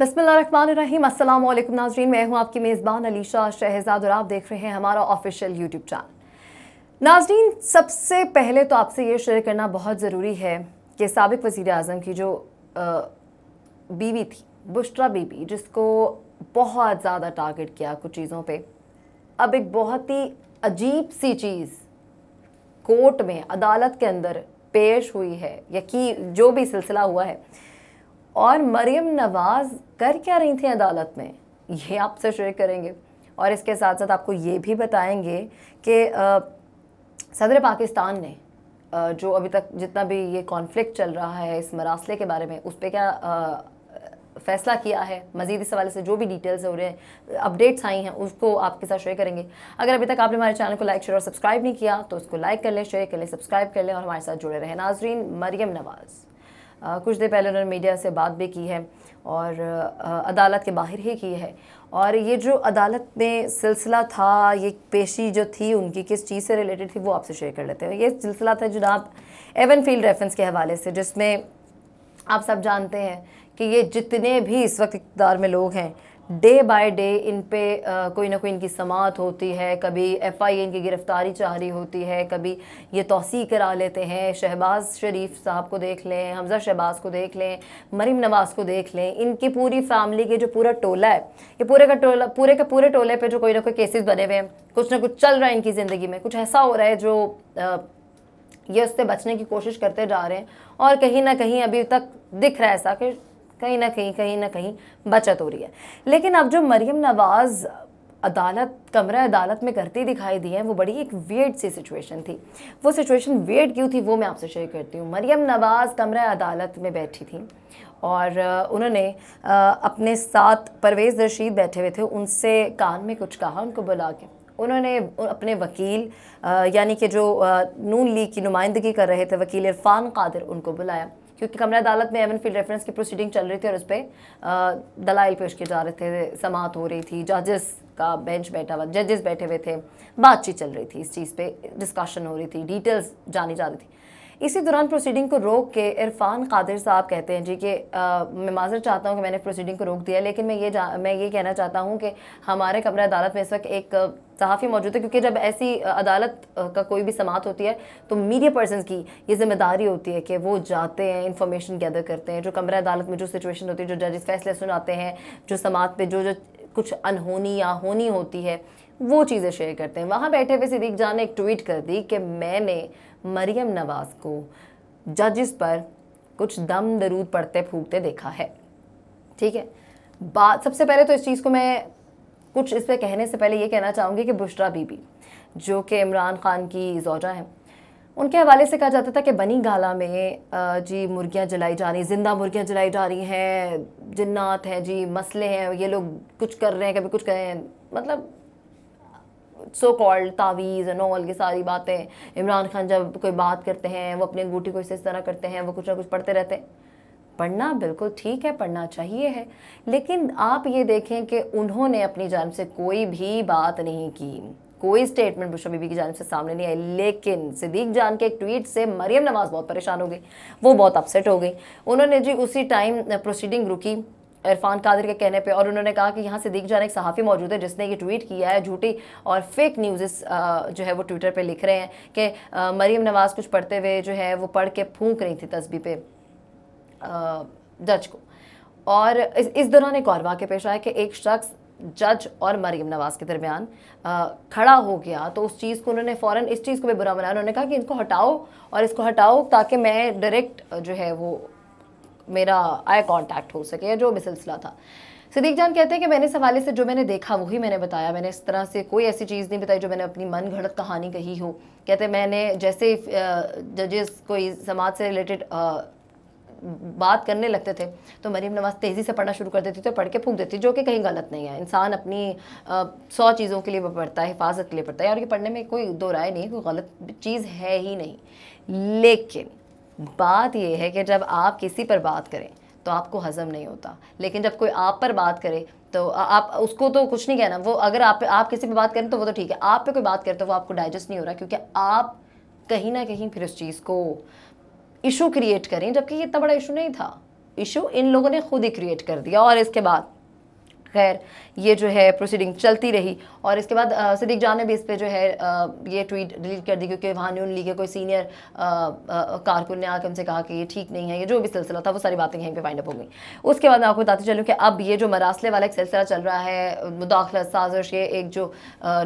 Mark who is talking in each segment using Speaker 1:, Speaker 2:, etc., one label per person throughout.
Speaker 1: बसमीम अल्लाम नाजरीन मैं हूं आपकी मेज़बान अलीशा शहजाद और आप देख रहे हैं हमारा ऑफिशियल यूट्यूब चैनल नाजरीन सबसे पहले तो आपसे ये शेयर करना बहुत ज़रूरी है कि सबक वज़ी अजम की जो आ, बीवी थी बुश्रा बीबी जिसको बहुत ज़्यादा टारगेट किया कुछ चीज़ों पर अब एक बहुत ही अजीब सी चीज़ कोर्ट में अदालत के अंदर पेश हुई है या कि जो भी सिलसिला हुआ है और मरियम नवाज़ कर क्या रही थी अदालत में ये आपसे शेयर करेंगे और इसके साथ साथ आपको ये भी बताएंगे कि सदर पाकिस्तान ने आ, जो अभी तक जितना भी ये कॉन्फ्लिक्ट चल रहा है इस मरासले के बारे में उस पर क्या आ, फैसला किया है मजीद इस हवाले से जो भी डिटेल्स हो रहे हैं अपडेट्स आई हैं उसको आपके साथ शेयर करेंगे अगर अभी तक आपने हमारे चैनल को लाइक शेयर और सब्सक्राइब नहीं किया तो उसको लाइक कर लें शेयर कर लें सब्सक्राइब कर लें और हमारे साथ जुड़े रहें नाजरीन मरियम नवाज़ कुछ देर पहले उन्होंने मीडिया से बात भी की है और अदालत के बाहर ही की है और ये जो अदालत में सिलसिला था ये पेशी जो थी उनकी किस चीज़ से रिलेटेड थी वो आपसे शेयर कर लेते हैं ये सिलसिला था जनाब एवन फील्ड रेफरेंस के हवाले से जिसमें आप सब जानते हैं कि ये जितने भी इस वक्त इकदार में लोग हैं डे बाय डे इन पे आ, कोई ना कोई इनकी समात होती है कभी एफ आई इनकी गिरफ़्तारी चाह रही होती है कभी ये तोसी करा लेते हैं शहबाज शरीफ साहब को देख लें हमज़ा शहबाज को देख लें मरीम नवाज़ को देख लें इनकी पूरी फैमिली के जो पूरा टोला है ये पूरे का टोला पूरे के पूरे टोले पर जो कोई ना कोई केसेस बने हुए हैं कुछ ना कुछ चल रहा है इनकी ज़िंदगी में कुछ ऐसा हो रहा है जो आ, ये उससे बचने की कोशिश करते जा रहे हैं और कहीं ना कहीं अभी तक दिख रहा है ऐसा कि कहीं ना कहीं कहीं ना कहीं बचत हो रही है लेकिन अब जो मरियम नवाज़ अदालत कमरा अदालत में करती दिखाई दी है वो बड़ी एक वेड सी सिचुएशन थी वो सिचुएशन वेड क्यों थी वो मैं आपसे शेयर करती हूँ मरियम नवाज़ कमरा अदालत में बैठी थी और उन्होंने अपने साथ परवेज़ रशीद बैठे हुए थे उनसे कान में कुछ कहा उनको बुला के उन्होंने अपने वकील यानी कि जो नून लीग की नुमाइंदगी कर रहे थे वकील इरफान कादिर उनको बुलाया क्योंकि कमरा अदालत में एवन फील्ड रेफरेंस की प्रोसीडिंग चल रही थी और उस पर दलाइल पेश किए जा रहे थे समात हो रही थी जजेस का बेंच बैठा हुआ जजेस बैठे हुए थे बातचीत चल रही थी इस चीज़ पे डिस्कशन हो रही थी डिटेल्स जानी जा रही थी इसी दौरान प्रोसीडिंग को रोक के इरफान कादिर साहब कहते हैं जी कि मैं माजर चाहता हूँ कि मैंने प्रोसीडिंग को रोक दिया लेकिन मैं ये मैं ये कहना चाहता हूँ कि हमारे कमरा अदालत में इस वक्त एक सहाफ़ी मौजूद है क्योंकि जब ऐसी अदालत का कोई भी समात होती है तो मीडिया पर्सन की ये जिम्मेदारी होती है कि वो जाते हैं इन्फॉर्मेशन गैदर करते हैं जो कमरा अदालत में जो सिचुएशन होती है जो जजेस फैसले सुनाते हैं जो समात पे जो जो कुछ अनहोनी या होनी होती है वो चीज़ें शेयर करते हैं वहाँ बैठे हुए सिद्दीक जान ने एक ट्वीट कर दी कि मैंने मरियम नवाज़ को जजिस पर कुछ दम दरूद पढ़ते फूकते देखा है ठीक है बात सबसे पहले तो इस चीज़ को मैं कुछ इस पर कहने से पहले ये कहना चाहूँगी कि बुशरा बीबी जो कि इमरान खान की जोजा हैं उनके हवाले से कहा जाता था कि बनी गाला में जी मुर्गियाँ जलाई जा रही ज़िंदा मुर्गियाँ जलाई जा रही हैं जिन्नात हैं जी मसले हैं ये लोग कुछ कर रहे हैं कभी कुछ कर रहे हैं मतलब सो कॉल्ड तावीज़ एंड ऑल की सारी बातें इमरान खान जब कोई बात करते हैं वो अपने अंगूठी को इस तरह करते हैं वो कुछ ना कुछ पढ़ते रहते हैं पढ़ना बिल्कुल ठीक है पढ़ना चाहिए है लेकिन आप ये देखें कि उन्होंने अपनी जान से कोई भी बात नहीं की कोई स्टेटमेंट बुशा बीबी की जान से सामने नहीं आई लेकिन सिद्दीक जान के एक ट्वीट से मरियम नवाज़ बहुत परेशान हो गई वो बहुत अपसेट हो गई उन्होंने जी उसी टाइम प्रोसीडिंग uh, रुकी इरफान कादिर के कहने पे और उन्होंने कहा कि यहाँ से सिद्दीक जाने एक सहाफ़ी मौजूद है जिसने ये ट्वीट किया है झूठी और फेक न्यूज़ जो है वो ट्विटर पे लिख रहे हैं कि मरीम नवाज़ कुछ पढ़ते हुए जो है वो पढ़ के फूंक रही थी तस्बी पे जज को और इस, इस दौरान एक और वाक्य पेश आया कि एक शख्स जज और मरीम नवाज के दरमियान खड़ा हो गया तो उस चीज़ को उन्होंने फ़ौरन इस चीज़ को भी बुरा बनाया उन्होंने कहा कि इनको हटाओ और इसको हटाओ ताकि मैं डायरेक्ट जो है वो मेरा आई कॉन्टैक्ट हो सके जो भी सिलसिला था सिद्दीक जान कहते हैं कि मैंने इस हवाले से जो मैंने देखा वही मैंने बताया मैंने इस तरह से कोई ऐसी चीज़ नहीं बताई जो मैंने अपनी मन घड़त कहानी कही हो कहते मैंने जैसे जजेस कोई समाज से रिलेटेड बात करने लगते थे तो मरीम नवाज तेज़ी से पढ़ना शुरू कर देती थी तो पढ़ के फूक देती जो कि कहीं गलत नहीं है इंसान अपनी सौ चीज़ों के लिए पढ़ता है हिफाजत के लिए पढ़ता है और ये पढ़ने में कोई दो राय नहीं है कोई गलत चीज़ है ही नहीं लेकिन बात यह है कि जब आप किसी पर बात करें तो आपको हजम नहीं होता लेकिन जब कोई आप पर बात करे तो आप उसको तो कुछ नहीं कहना वो अगर आप आप किसी पर बात करें तो वो तो ठीक है आप पे कोई बात करे तो वो आपको डाइजेस्ट नहीं हो रहा क्योंकि आप कहीं ना कहीं फिर उस चीज़ को इशू क्रिएट करें जबकि ये इतना बड़ा इशू नहीं था इशू इन लोगों ने खुद ही क्रिएट कर दिया और इसके बाद खैर ये जो है प्रोसीडिंग चलती रही और इसके बाद सिद्दीक जान ने भी इस पर जो है आ, ये ट्वीट डिलीट कर दी क्योंकि वहाँ न्यून लीग के कोई सीनियर कारकुन ने आकर उनसे कहा कि ये ठीक नहीं है ये जो भी सिलसिला था वो सारी बातें यहीं पर फाइंड अप हो गई उसके बाद मैं आपको बताती चलूँ कि अब ये जो मरासले वाला एक सिलसिला चल रहा है मुदाखलत साजिश ये एक जो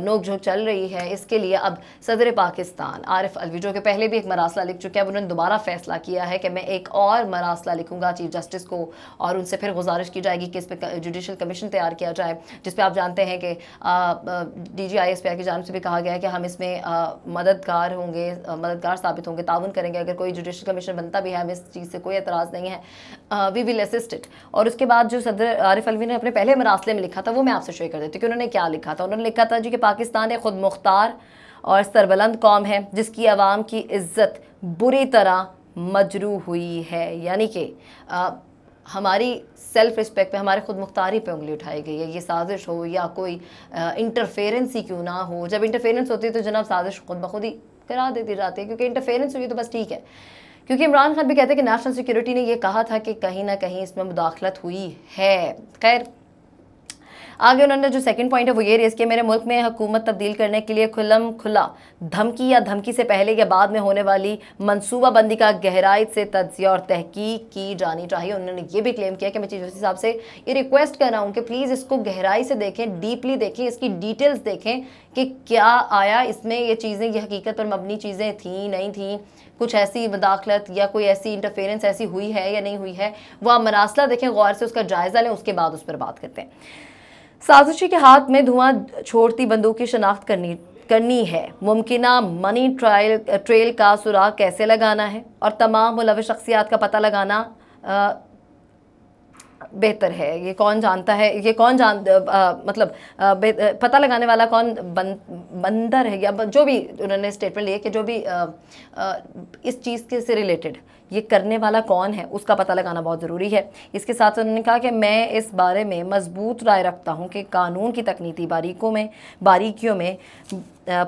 Speaker 1: नोकझोंक चल रही है इसके लिए अब सदर पाकिस्तान आरिफ अलवी जो कि पहले भी एक मरासला लिख चुके हैं अब उन्होंने दोबारा फैसला किया है कि मैं एक और मरासला लिखूंगा चीफ जस्टिस को और उनसे फिर गुजारिश की जाएगी कि इस पर जुडिशल कमीशन तैयार किया जाए जिसपे आप जानते हैं कि D G I S P I की जानब से भी कहा गया है कि हम इसमें मददगार होंगे मददगार साबित होंगे ताउन करेंगे अगर कोई जुडिशल कमीशन बनता भी है हमें इस चीज़ से कोई एतराज़ नहीं है वी विल असिस्ट इट और उसके बाद जो सदर आरिफ अलवी ने अपने पहले मरासले में लिखा था वो मैं आपसे शेयर कर देती हूँ कि उन्होंने क्या लिखा था उन्होंने लिखा था जी कि पाकिस्तान एक खुद मुख्तार और सरबलंद कौम है जिसकी आवाम की इज्जत बुरी तरह मजरू हुई है यानी कि हमारी सेल्फ रिस्पेक्ट पे हमारे खुद मुख्तारी पे उंगली उठाई गई है ये साजिश हो या कोई इंटरफेरेंस ही क्यों ना हो जब इंटरफेरेंस होती है तो जनाब साजिश खुद ब खुद ही करा देती जाती है क्योंकि इंटरफेरेंस हुई तो बस ठीक है क्योंकि इमरान खान भी कहते हैं कि नेशनल सिक्योरिटी ने यह कहा था कि कहीं ना कहीं इसमें मुदाखलत हुई है खैर आगे उन्होंने जो सेकंड पॉइंट है वो ये रेस किया मेरे मुल्क में हुकूमत तब्दील करने के लिए खुलम खुला धमकी या धमकी से पहले या बाद में होने वाली मनसूबाबंदी का गहराई से तजिया और तहकीक की जानी चाहिए उन्होंने ये भी क्लेम किया कि मैं चीफ जस्टिस साहब से ये रिक्वेस्ट कर रहा हूँ कि प्लीज़ इसको गहराई से देखें डीपली देखें इसकी डिटेल्स देखें कि क्या आया इसमें ये चीज़ें ये हकीकत पर मबनी चीज़ें थी नहीं थी कुछ ऐसी मुदाखलत या कोई ऐसी इंटरफेरेंस ऐसी हुई है या नहीं हुई है वह आप मरासला देखें गौर से उसका जायज़ा लें उसके बाद उस पर बात करते हैं साजिशी के हाथ में धुआं छोड़ती बंदूक की शनाख्त करनी करनी है मुमकिन मनी ट्रायल ट्रेल का सुराग कैसे लगाना है और तमाम मुलव शख्सियात का पता लगाना आ, बेहतर है ये कौन जानता है ये कौन जान आ, मतलब आ, पता लगाने वाला कौन बन, बंदर है या जो भी उन्होंने स्टेटमेंट लिए कि जो भी आ, आ, इस चीज़ के से रिलेटेड ये करने वाला कौन है उसका पता लगाना बहुत ज़रूरी है इसके साथ उन्होंने कहा कि मैं इस बारे में मजबूत राय रखता हूँ कि कानून की तकनीकी बारीकों में बारीकियों में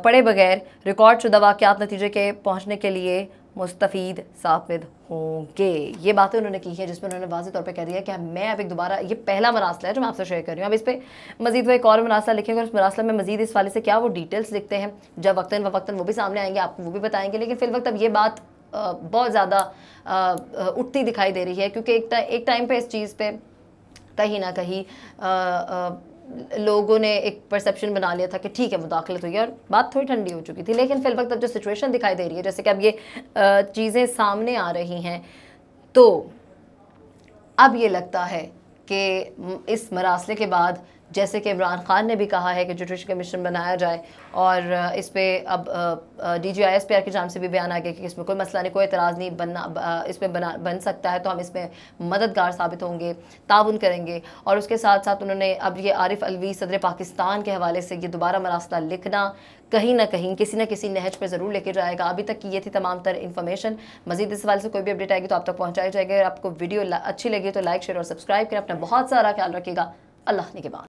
Speaker 1: पड़े बगैर रिकॉर्ड शुदा वाक़ात नतीजे के पहुँचने के लिए मुस्तफ़ीद साबित होंगे ये बातें उन्होंने की है जिसमें उन्होंने वाजे तौर पर कह दिया कि मैं अब एक दोबारा ये पहला मरासला है जो मैं आपसे शेयर कर रही हूँ अब इस पर मजीद वो एक और मरासला लिखेंगे और उस मरासला में मजीद इस वाले से क्या वो डिटेल्स लिखते हैं जब वक्ता व वक्ता वो भी सामने आएंगे आपको वो भी बताएंगे लेकिन वक्त अब ये बात बहुत ज़्यादा उठती दिखाई दे रही है क्योंकि एक टाइम पर इस चीज़ पर कहीं ना कहीं लोगों ने एक परसेप्शन बना लिया था कि ठीक है मुदाखलत तो हुई और बात थोड़ी ठंडी हो चुकी थी लेकिन फिल वक्त अब जो सिचुएशन दिखाई दे रही है जैसे कि अब ये चीज़ें सामने आ रही हैं तो अब ये लगता है कि इस मरासले के बाद जैसे कि इमरान खान ने भी कहा है कि जुडिशल कमीशन बनाया जाए और इस पर अब D G I S P R की जाम से भी बयान आ गया कि इसमें कोई मसला नहीं कोई एतराज़ नहीं बनना इसमें बना बन सकता है तो हम इसमें मददगार साबित होंगे ताउन करेंगे और उसके साथ साथ उन्होंने अब ये आरिफ अलवी सदर पाकिस्तान के हवाले से ये दोबारा मरासला लिखना कहीं ना कहीं किसी ना किसी नहज पर ज़रूर लेके जाएगा अभी तक की ये थी तमाम तर इन्फॉर्मेशन मजीद इस हवाले से कोई भी अपडेट आएगी तो आप तक पहुँचाई जाएगी अगर आपको वीडियो अच्छी लगी तो लाइक शेयर और सब्सक्राइब करें अपना बहुत सारा ख्याल रखिएगा अल्लाह ने के बाद